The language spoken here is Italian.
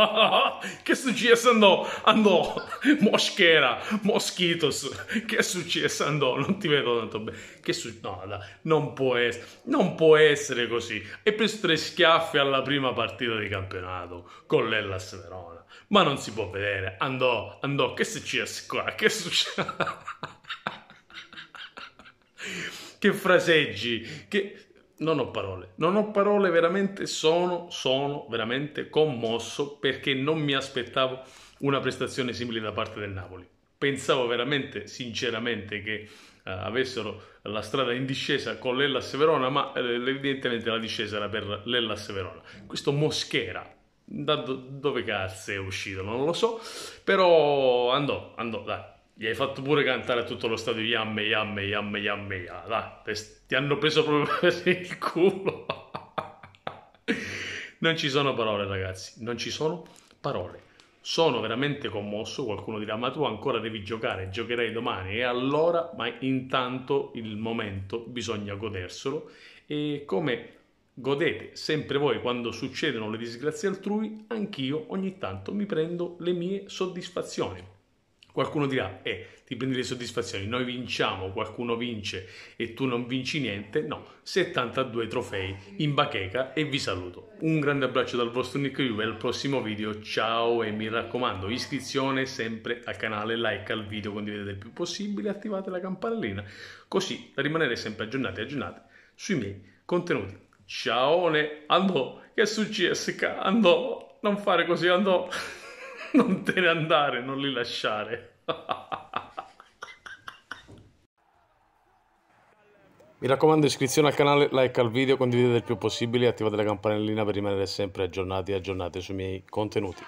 che è successo andò? Andò, moschera, moschitos, che è successo andò? Non ti vedo tanto bene, che successo? No, da, non, può essere, non può essere così. Hai preso tre schiaffi alla prima partita di campionato con l'Ellas Verona, ma non si può vedere, andò, andò, che successo qua? Che successo? che fraseggi, che non ho parole, non ho parole veramente, sono, sono veramente commosso perché non mi aspettavo una prestazione simile da parte del Napoli. Pensavo veramente, sinceramente, che eh, avessero la strada in discesa con l'Ellas Verona, ma eh, evidentemente la discesa era per l'Ellas Verona. Questo Moschera, da do dove cazzo è uscito, non lo so, però andò, andò, dai gli hai fatto pure cantare a tutto lo stadio Yamme, Yamme, Yamme, Yamme, Yamme. Dai, ti hanno preso proprio per il culo. non ci sono parole, ragazzi. Non ci sono parole. Sono veramente commosso. Qualcuno dirà: Ma tu ancora devi giocare, giocherai domani. E allora, ma intanto il momento bisogna goderselo. E come godete sempre voi quando succedono le disgrazie altrui, anch'io ogni tanto mi prendo le mie soddisfazioni. Qualcuno dirà, eh, ti prendi le soddisfazioni, noi vinciamo, qualcuno vince e tu non vinci niente. No, 72 trofei in bacheca e vi saluto. Un grande abbraccio dal vostro Nick Juve, al prossimo video, ciao e mi raccomando, iscrizione sempre al canale, like al video, condividete il più possibile, attivate la campanellina, così da rimanere sempre aggiornati e aggiornati sui miei contenuti. Ciao, andò, che è successo? Andò, non fare così, andò. non te ne andare, non li lasciare. Mi raccomando iscrizione al canale, like al video, condividete il più possibile e attivate la campanellina per rimanere sempre aggiornati e aggiornati sui miei contenuti.